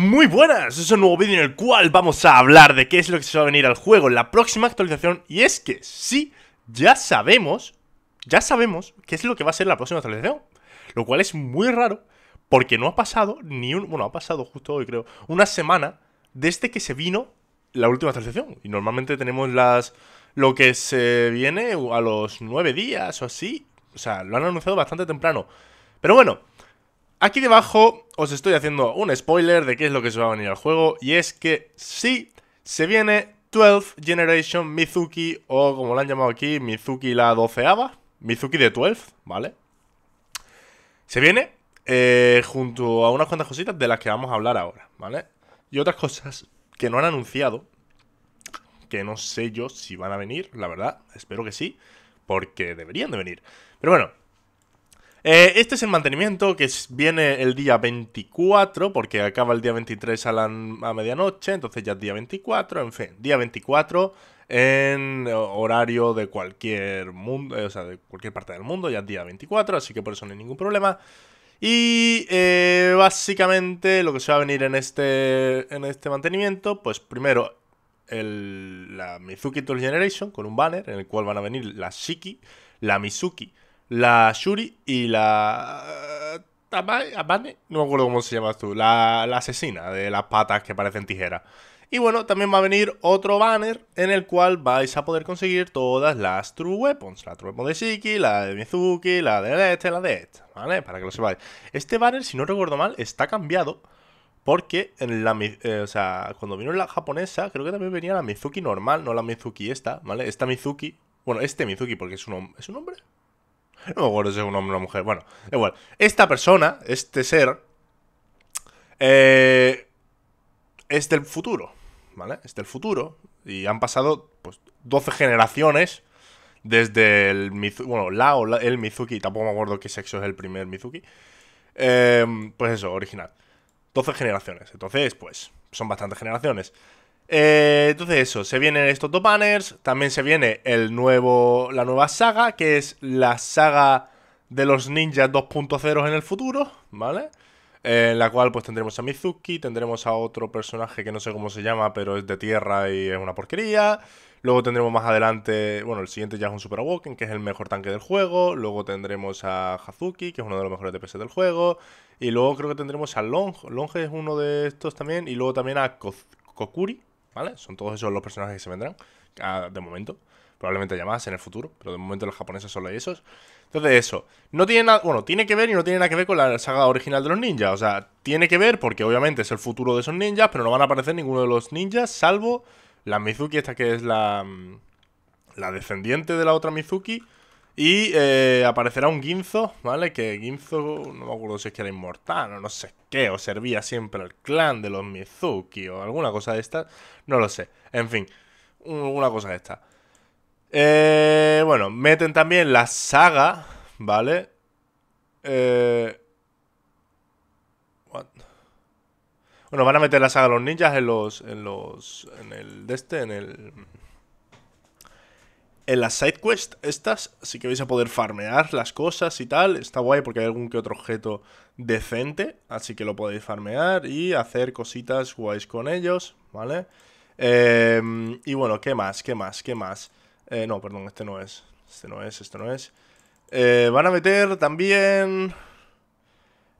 Muy buenas, es un nuevo vídeo en el cual vamos a hablar de qué es lo que se va a venir al juego en la próxima actualización Y es que sí, ya sabemos, ya sabemos qué es lo que va a ser la próxima actualización Lo cual es muy raro, porque no ha pasado ni un... Bueno, ha pasado justo hoy creo, una semana desde que se vino la última actualización Y normalmente tenemos las... lo que se viene a los nueve días o así O sea, lo han anunciado bastante temprano Pero bueno, Aquí debajo os estoy haciendo un spoiler de qué es lo que se va a venir al juego y es que sí, se viene 12 th Generation Mizuki o como lo han llamado aquí, Mizuki la 12 Mizuki de 12, ¿vale? Se viene eh, junto a unas cuantas cositas de las que vamos a hablar ahora, ¿vale? Y otras cosas que no han anunciado, que no sé yo si van a venir, la verdad, espero que sí, porque deberían de venir. Pero bueno, eh, este es el mantenimiento que viene el día 24, porque acaba el día 23 a, medianoche, entonces ya es día 24, en fin, día 24 en horario de cualquier mundo, eh, o sea, de cualquier parte del mundo, ya es día 24, así que por eso no hay ningún problema. Y eh, básicamente lo que se va a venir en este, en este mantenimiento, pues primero la Mizuki Tool Generation con un banner en el cual van a venir la Shiki, la Mizuki la Shuri y la... Eh, Abane, no me acuerdo cómo se llama tú, la, asesina de las patas que parecen tijeras. Y bueno, también va a venir otro banner en el cual vais a poder conseguir todas las True Weapons. La True Weapon de Shiki, la de Mizuki, la de este, la de este, ¿vale? Para que lo sepáis. Este banner, si no recuerdo mal, está cambiado porque en la, eh, o sea, cuando vino la japonesa, creo que también venía la Mizuki normal, no la Mizuki esta, ¿vale? Esta Mizuki, bueno, este Mizuki porque es un, ¿es un hombre. No me acuerdo si es un hombre o una mujer. Bueno, igual. Esta persona, este ser, eh, es del futuro, ¿vale? Es del futuro. Y han pasado, pues, 12 generaciones desde el Mizuki. Bueno, la o el Mizuki, tampoco me acuerdo qué sexo es el primer Mizuki. Eh, pues eso, original. 12 generaciones. Entonces, pues, son bastantes generaciones. Eh, entonces eso, se vienen estos dos banners, también se viene el nuevo, la nueva saga, que es la saga de los ninjas 2.0 en el futuro, ¿vale? Eh, en la cual pues tendremos a Mizuki, tendremos a otro personaje que no sé cómo se llama, pero es de tierra y es una porquería. Luego tendremos más adelante, bueno, el siguiente ya es un Super Awoken, que es el mejor tanque del juego. Luego tendremos a Hazuki, que es uno de los mejores DPS del juego. Y luego creo que tendremos a Long. Long es uno de estos también. Y luego también a Kokuri, ¿vale? Son todos esos los personajes que se vendrán, ah, de momento. Probablemente haya más en el futuro, pero de momento los japoneses solo hay esos. Entonces eso, no tiene nada, bueno, tiene que ver y no tiene nada que ver con la saga original de los ninjas. O sea, tiene que ver porque obviamente es el futuro de esos ninjas, pero no van a aparecer ninguno de los ninjas, salvo la Mizuki, esta que es la, mm, la descendiente de la otra Mizuki. Y eh, aparecerá un Ginzo, ¿vale? Que Ginzo, no me acuerdo si es que era inmortal o no sé qué, o servía siempre al clan de los Mizuki o alguna cosa de estas, no lo sé. En fin, alguna cosa de estas. Eh, bueno, meten también la saga, ¿vale? Eh, bueno, van a meter la saga de los ninjas en los. en los. en el. de este, en el en las side quest estas sí que vais a poder farmear las cosas y tal. Está guay porque hay algún que otro objeto decente, así que lo podéis farmear y hacer cositas guays con ellos, ¿vale? Em, y bueno, ¿qué más? ¿Qué más? ¿Qué más? Eh, no, perdón, este no es. Este no es, este no es. Eh, van a meter también...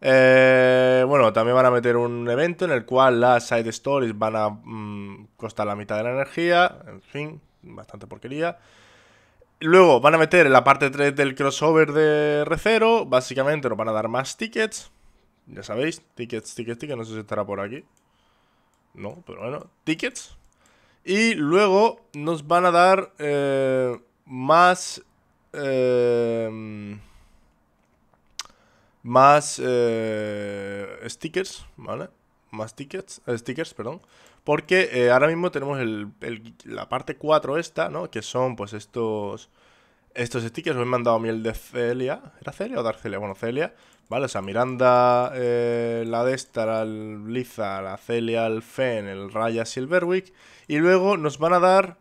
Eh, bueno, también van a meter un evento en el cual las side stories van a mm, costar la mitad de la energía. En fin, bastante porquería. Luego van a meter en la parte 3 del crossover de r Básicamente nos van a dar más tickets. Ya sabéis, tickets, tickets, tickets. No sé si estará por aquí. No, pero bueno, tickets. Y luego nos van a dar eh, más... Eh, más eh, stickers, ¿vale? más tickets, eh, stickers, perdón, porque eh, ahora mismo tenemos el, la parte 4 esta, ¿no? Que son pues estos estos stickers, os he mandado a mí el de Celia, ¿era Celia o Darcelia? Bueno, Celia, ¿vale? O sea, Miranda, eh, la de esta, la Liza, la Celia, el Fen, el Raya Silverwick, y luego nos van a dar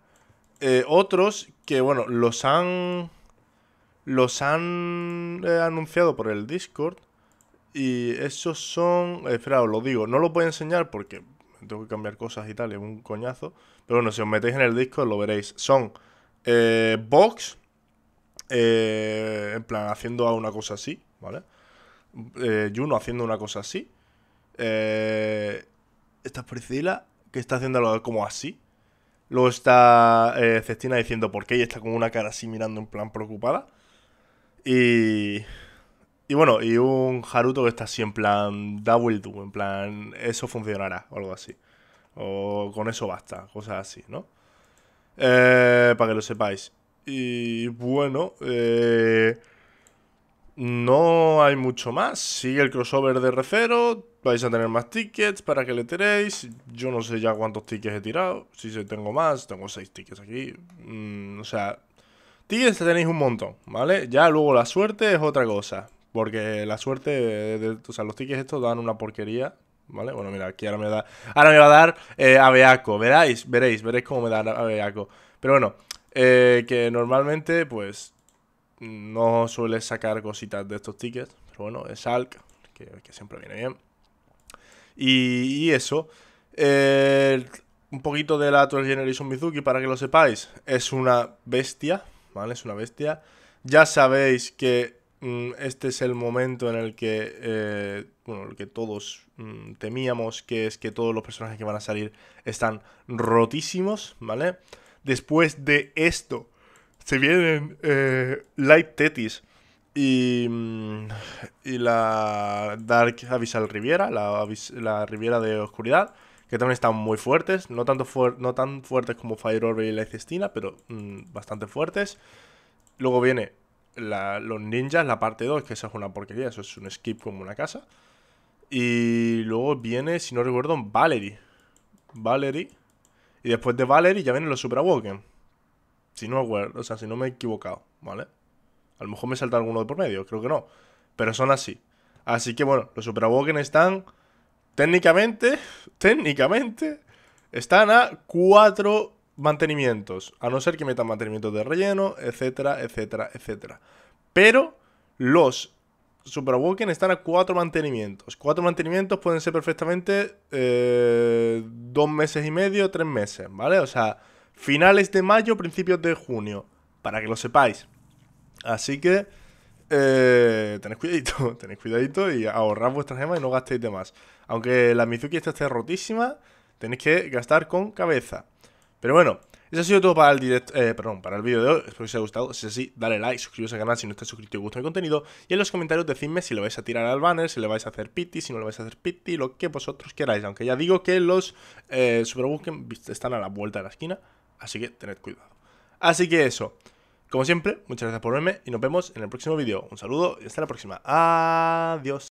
otros que, bueno, los han... Los han anunciado por el Discord. Y esos son. Eh, espera, os lo digo. No lo voy a enseñar porque tengo que cambiar cosas y tal. Es un coñazo. Pero bueno, si os metéis en el disco lo veréis. Son eh, box. Eh, en plan, haciendo una cosa así, ¿vale? Eh, Juno haciendo una cosa así. Eh, esta es Priscila, que está haciendo? como así. Luego está eh, Cestina diciendo por qué y está con una cara así mirando en plan preocupada. Y y bueno, y un Haruto que está así en plan, double do, en plan, eso funcionará, o algo así. O con eso basta, cosas así, ¿no? Eh, para que lo sepáis. Y bueno, eh, no hay mucho más. Sigue el crossover de Refero Vais a tener más tickets para que le tiréis. Yo no sé ya cuántos tickets he tirado. Si tengo más, tengo seis tickets aquí. Mm, o sea, tickets tenéis un montón, ¿vale? Ya luego la suerte es otra cosa. Porque la suerte, de, o sea, los tickets estos dan una porquería. ¿Vale? Bueno, mira, aquí ahora me, da, ahora me va a dar eh, Aveaco. Veréis, veréis, veréis cómo me da Aveaco. Pero bueno, eh, que normalmente, pues, no suele sacar cositas de estos tickets. Pero bueno, es Alc, que, siempre viene bien. Y, eso. un poquito de la 12 Generation Mizuki, para que lo sepáis. Es una bestia, ¿vale? Es una bestia. Ya sabéis que Mm, este es el momento en el que, eh, bueno, el que todos mm, temíamos, que es que todos los personajes que van a salir están rotísimos, ¿vale? Después de esto, se vienen eh, Light Tetis y, mm, y la Dark Abyssal Riviera, la, Riviera de Oscuridad, que también están muy fuertes, no, tanto no tan fuertes como Fire Orb y la Cestina, pero bastante fuertes. Luego viene los ninjas, la parte 2, que esa es una porquería, eso es un skip como una casa. Y luego viene, si no recuerdo, Valery Valerie. Y después de Valery ya vienen los Super Awoken. Si no, o sea, si no me he equivocado, ¿vale? A lo mejor me salta alguno de por medio, creo que no. Pero son así. Así que bueno, los Super Awoken están técnicamente, técnicamente, están a 4 mantenimientos, a no ser que metan mantenimientos de relleno, etcétera, etcétera, etcétera. Pero los Super Awoken están a cuatro mantenimientos. Cuatro mantenimientos pueden ser perfectamente eh, dos meses y medio, tres meses, ¿vale? O sea, finales de mayo, principios de junio, para que lo sepáis. Así que eh, tened cuidadito, tened cuidadito y ahorrad vuestras gemas y no gastéis de más. Aunque la Mizuki está esté rotísima, tenéis que gastar con cabeza. Pero bueno, eso ha sido todo para el directo, eh, perdón, para el vídeo de hoy. Espero que os haya gustado. Si es así, dale like, suscribiros al canal si no estáis suscrito y gusta mi contenido. Y en los comentarios decidme si lo vais a tirar al banner, si le vais a hacer pity, si no lo vais a hacer pity, lo que vosotros queráis. Aunque ya digo que los eh, están a la vuelta de la esquina, así que tened cuidado. Así que eso. Como siempre, muchas gracias por verme y nos vemos en el próximo vídeo. Un saludo y hasta la próxima. Adiós.